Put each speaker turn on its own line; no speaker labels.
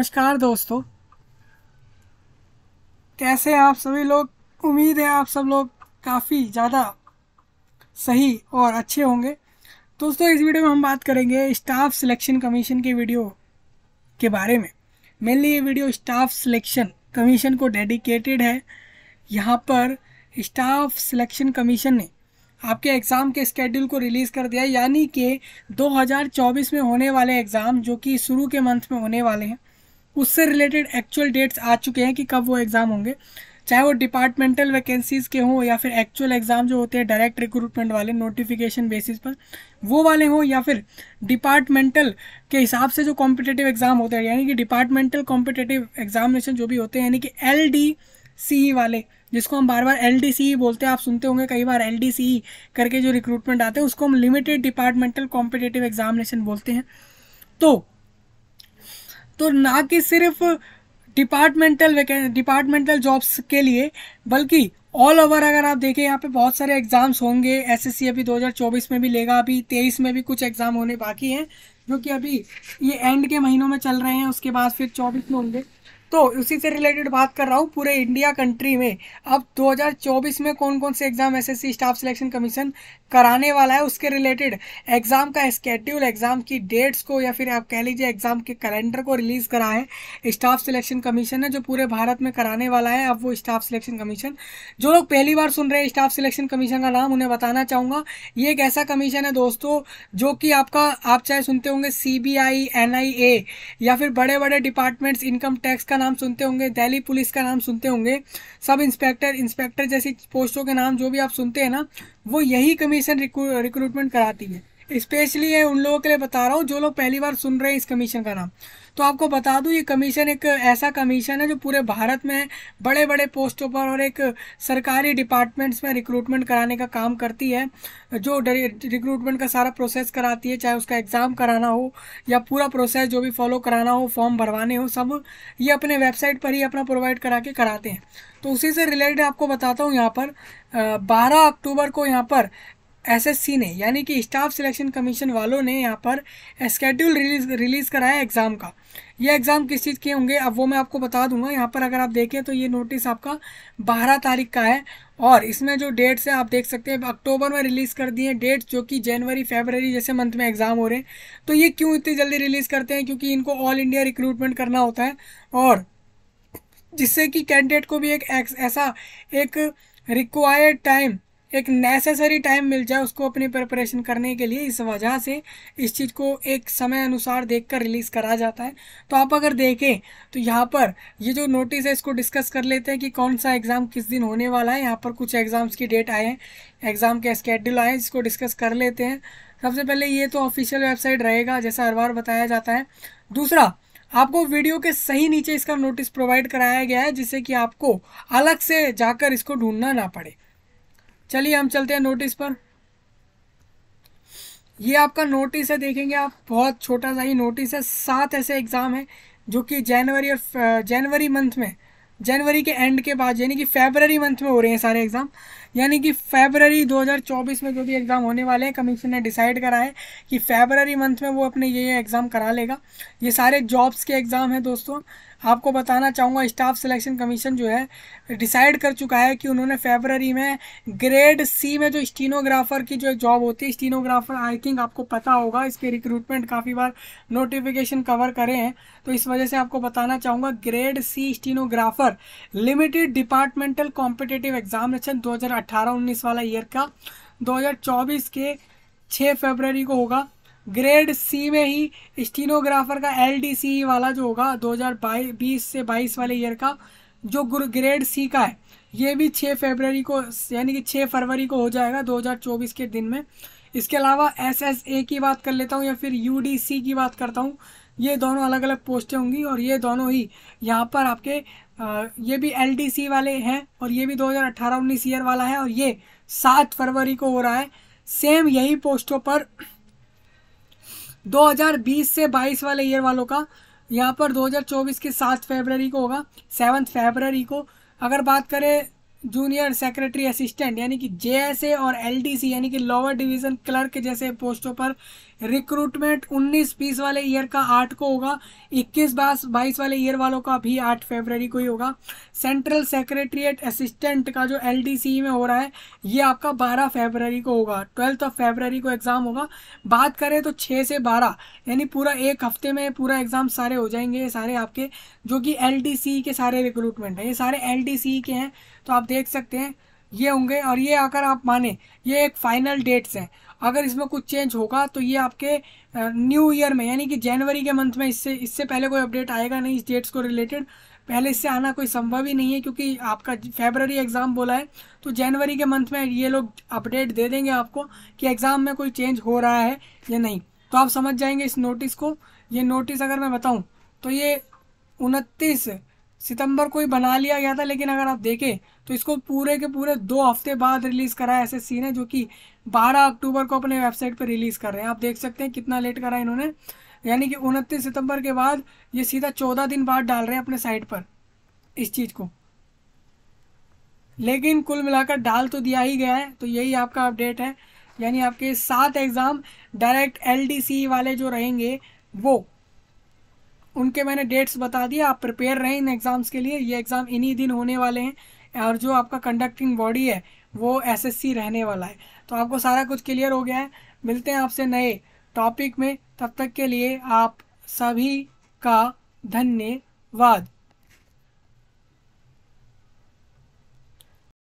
नमस्कार दोस्तों कैसे हैं आप सभी लोग उम्मीद है आप सब लोग काफ़ी ज़्यादा सही और अच्छे होंगे दोस्तों इस वीडियो में हम बात करेंगे स्टाफ सिलेक्शन कमीशन के वीडियो के बारे में मेनली ये वीडियो स्टाफ सिलेक्शन कमीशन को डेडिकेटेड है यहाँ पर स्टाफ सिलेक्शन कमीशन ने आपके एग्ज़ाम के स्केड्यूल को रिलीज़ कर दिया यानी कि 2024 में होने वाले एग्ज़ाम जो कि शुरू के मंथ में होने वाले हैं उससे रिलेटेड एक्चुअल डेट्स आ चुके हैं कि कब वो एग्ज़ाम होंगे चाहे वो डिपार्टमेंटल वैकेंसीज़ के हों या फिर एक्चुअल एग्ज़ाम जो होते हैं डायरेक्ट रिक्रूटमेंट वाले नोटिफिकेशन बेसिस पर वो वाले हों या फिर डिपार्टमेंटल के हिसाब से जो कॉम्पिटेटिव एग्ज़ाम होते हैं यानी कि डिपार्टमेंटल कॉम्पिटेटिव एग्जामिनेशन जो भी होते हैं यानी कि एल डी सी वाले जिसको हम बार बार एल e बोलते हैं आप सुनते होंगे कई बार एल e करके जो रिक्रूटमेंट आते हैं उसको हम लिमिटेड डिपार्टमेंटल कॉम्पिटेटिव एग्जामिनेशन बोलते हैं तो तो ना कि सिर्फ डिपार्टमेंटल डिपार्टमेंटल जॉब्स के लिए बल्कि ऑल ओवर अगर आप देखें यहाँ पे बहुत सारे एग्ज़ाम्स होंगे एसएससी अभी 2024 में भी लेगा अभी 23 में भी कुछ एग्ज़ाम होने बाकी हैं जो कि अभी ये एंड के महीनों में चल रहे हैं उसके बाद फिर 24 में होंगे तो उसी से रिलेटेड बात कर रहा हूँ पूरे इंडिया कंट्री में अब 2024 में कौन कौन से exam SSC staff selection commission कराने वाला है उसके रिलेटेड एग्ज़ाम का स्केड्यूल एग्ज़ाम की डेट्स को या फिर आप कह लीजिए एग्ज़ाम के कैलेंडर को रिलीज़ करा है स्टाफ सिलेक्शन कमीशन है जो पूरे भारत में कराने वाला है अब वो स्टाफ सिलेक्शन कमीशन जो लोग पहली बार सुन रहे हैं स्टाफ सिलेक्शन कमीशन का नाम उन्हें बताना चाहूँगा ये एक ऐसा कमीशन है दोस्तों जो कि आपका आप चाहे सुनते होंगे सी बी या फिर बड़े बड़े डिपार्टमेंट्स इनकम टैक्स का नाम सुनते होंगे दिल्ली पुलिस का नाम सुनते होंगे सब इंस्पेक्टर इंस्पेक्टर जैसी पोस्टों के नाम जो भी आप सुनते हैं ना वो यही कमीशन रिक्रूटमेंट कराती है स्पेशली ये उन लोगों के लिए बता रहा हूँ जो लोग पहली बार सुन रहे हैं इस कमीशन का नाम तो आपको बता दूँ ये कमीशन एक ऐसा कमीशन है जो पूरे भारत में बड़े बड़े पोस्टों पर और एक सरकारी डिपार्टमेंट्स में रिक्रूटमेंट कराने का काम करती है जो रिक्रूटमेंट का सारा प्रोसेस कराती है चाहे उसका एग्ज़ाम कराना हो या पूरा प्रोसेस जो भी फॉलो कराना हो फॉर्म भरवाने हो सब ये अपने वेबसाइट पर ही अपना प्रोवाइड करा के कराते हैं तो उसी से रिलेटेड आपको बताता हूँ यहाँ पर बारह अक्टूबर को यहाँ पर एसएससी ने यानी कि स्टाफ सिलेक्शन कमीशन वालों ने यहाँ पर स्केड्यूल रिलीज रिलीज़ कराया एग्ज़ाम का ये एग्ज़ाम किस चीज़ के होंगे अब वो मैं आपको बता दूंगा यहाँ पर अगर आप देखें तो ये नोटिस आपका बारह तारीख का है और इसमें जो डेट्स हैं आप देख सकते हैं अक्टूबर में रिलीज़ कर दिए डेट्स जो कि जनवरी फेबररी जैसे मंथ में एग्ज़ाम हो रहे हैं तो ये क्यों इतनी जल्दी रिलीज़ करते हैं क्योंकि इनको ऑल इंडिया रिक्रूटमेंट करना होता है और जिससे कि कैंडिडेट को भी एक ऐसा एक रिक्वायर्ड टाइम एक नेसेसरी टाइम मिल जाए उसको अपनी प्रिपरेशन करने के लिए इस वजह से इस चीज़ को एक समय अनुसार देख कर रिलीज़ करा जाता है तो आप अगर देखें तो यहाँ पर ये जो नोटिस है इसको डिस्कस कर लेते हैं कि कौन सा एग्ज़ाम किस दिन होने वाला है यहाँ पर कुछ एग्ज़ाम्स की डेट आए हैं एग्ज़ाम के स्केड्यूल आए हैं जिसको डिस्कस कर लेते हैं सबसे पहले ये तो ऑफिशियल वेबसाइट रहेगा जैसा हर बार बताया जाता है दूसरा आपको वीडियो के सही नीचे इसका नोटिस प्रोवाइड कराया गया है जिससे कि आपको अलग से जाकर इसको ढूंढना ना पड़े चलिए हम चलते हैं नोटिस पर ये आपका नोटिस है देखेंगे आप बहुत छोटा सा ही नोटिस है सात ऐसे एग्ज़ाम हैं जो कि जनवरी और जनवरी मंथ में जनवरी के एंड के बाद यानी कि फेबररी मंथ में हो रहे हैं सारे एग्ज़ाम यानी कि फेबररी 2024 में जो भी एग्ज़ाम होने वाले हैं कमीशन ने डिसाइड करा है कि फेबररी मंथ में वो अपने ये ये एग्ज़ाम करा लेगा ये सारे जॉब्स के एग्ज़ाम हैं दोस्तों आपको बताना चाहूँगा स्टाफ सिलेक्शन कमीशन जो है डिसाइड कर चुका है कि उन्होंने फेबररी में ग्रेड सी में जो स्टीनोग्राफर की जो जॉब होती है स्टीनोग्राफर आई थिंक आपको पता होगा इसके रिक्रूटमेंट काफ़ी बार नोटिफिकेशन कवर करे हैं तो इस वजह से आपको बताना चाहूँगा grade C stenographer limited departmental competitive examination दो हज़ार अट्ठारह उन्नीस वाला ईयर का 2024 के 6 फरवरी को होगा ग्रेड सी में ही स्टीनोग्राफर का एल वाला जो होगा बीस से 22 वाले ईयर का जो ग्रेड सी का है ये भी 6 फरवरी को यानी कि 6 फरवरी को हो जाएगा 2024 के दिन में इसके अलावा एस एस ए की बात कर लेता हूँ या फिर यू डी सी की बात करता हूँ ये दोनों अलग अलग पोस्टें होंगी और ये दोनों ही यहाँ पर आपके आ, ये भी एल वाले हैं और ये भी 2018 हज़ार ईयर वाला है और ये सात फरवरी को हो रहा है सेम यही पोस्टों पर 2020 से 22 वाले ईयर वालों का यहाँ पर 2024 के सात फरवरी को होगा सेवन फरवरी को अगर बात करें जूनियर सेक्रेटरी असिस्टेंट यानी कि जेएसए और एलडीसी यानी कि लोअर डिवीजन क्लर्क जैसे पोस्टों पर रिक्रूटमेंट 19 बीस वाले ईयर का 8 को होगा 21 बास बाईस वाले ईयर वालों का भी 8 फरवरी को ही होगा सेंट्रल सेक्रेटरीट असिस्टेंट का जो एलडीसी में हो रहा है ये आपका 12 फरवरी को होगा ट्वेल्थ ऑफ फरवरी को एग्ज़ाम होगा बात करें तो 6 से 12 यानी पूरा एक हफ्ते में पूरा एग्ज़ाम सारे हो जाएंगे ये सारे आपके जो कि एल के सारे रिक्रूटमेंट हैं ये सारे एल के हैं तो आप देख सकते हैं ये होंगे और ये अगर आप माने ये एक फाइनल डेट्स हैं अगर इसमें कुछ चेंज होगा तो ये आपके न्यू ईयर में यानी कि जनवरी के मंथ में इससे इससे पहले कोई अपडेट आएगा नहीं इस डेट्स को रिलेटेड पहले इससे आना कोई संभव ही नहीं है क्योंकि आपका फेबररी एग्ज़ाम बोला है तो जनवरी के मंथ में ये लोग अपडेट दे देंगे आपको कि एग्ज़ाम में कोई चेंज हो रहा है या नहीं तो आप समझ जाएंगे इस नोटिस को ये नोटिस अगर मैं बताऊँ तो ये उनतीस सितंबर को ही बना लिया गया था लेकिन अगर आप देखें तो इसको पूरे के पूरे दो हफ्ते बाद रिलीज़ करा है ऐसे सीन है जो कि 12 अक्टूबर को अपने वेबसाइट पर रिलीज़ कर रहे हैं आप देख सकते हैं कितना लेट करा है इन्होंने यानी कि उनतीस सितंबर के बाद ये सीधा चौदह दिन बाद डाल रहे हैं अपने साइट पर इस चीज़ को लेकिन कुल मिलाकर डाल तो दिया ही गया है तो यही आपका अपडेट है यानी आपके सात एग्ज़ाम डायरेक्ट एल वाले जो रहेंगे वो उनके मैंने डेट्स बता दिए आप प्रिपेयर रहें इन एग्ज़ाम्स के लिए ये एग्ज़ाम इन्हीं दिन होने वाले हैं और जो आपका कंडक्टिंग बॉडी है वो एसएससी रहने वाला है तो आपको सारा कुछ क्लियर हो गया है मिलते हैं आपसे नए टॉपिक में तब तक के लिए आप सभी का धन्यवाद